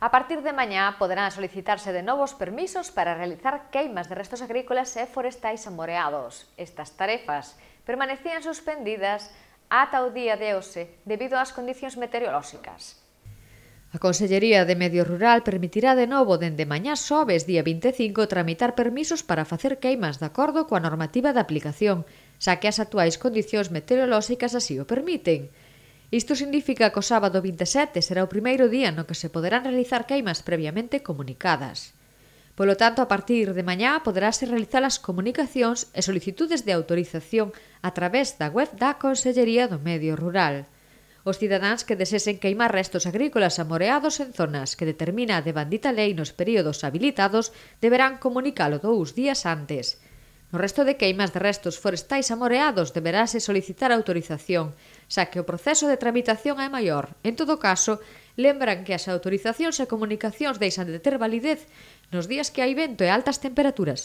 A partir de mañá poderán solicitarse de novos permisos para realizar queimas de restos agrícolas e forestais amoreados. Estas tarefas permanecían suspendidas ata o día de hoxe debido ás condicións meteorolóxicas. A Consellería de Medio Rural permitirá de novo dende mañá xoves día 25 tramitar permisos para facer queimas de acordo coa normativa de aplicación, xa que as actuais condicións meteorolóxicas así o permiten. Isto significa que o sábado 27 será o primeiro día no que se poderán realizar queimas previamente comunicadas. Polo tanto, a partir de mañá poderáse realizar as comunicacións e solicitudes de autorización a través da web da Consellería do Medio Rural. Os cidadáns que desesen queimar restos agrícolas amoreados en zonas que determina a bandita lei nos períodos habilitados deberán comunicalo dous días antes. No resto de queimas de restos forestais amoreados deberáse solicitar autorización, xa que o proceso de tramitación é maior. En todo caso, lembran que as autorizacións e comunicacións deixan de ter validez nos días que hai vento e altas temperaturas.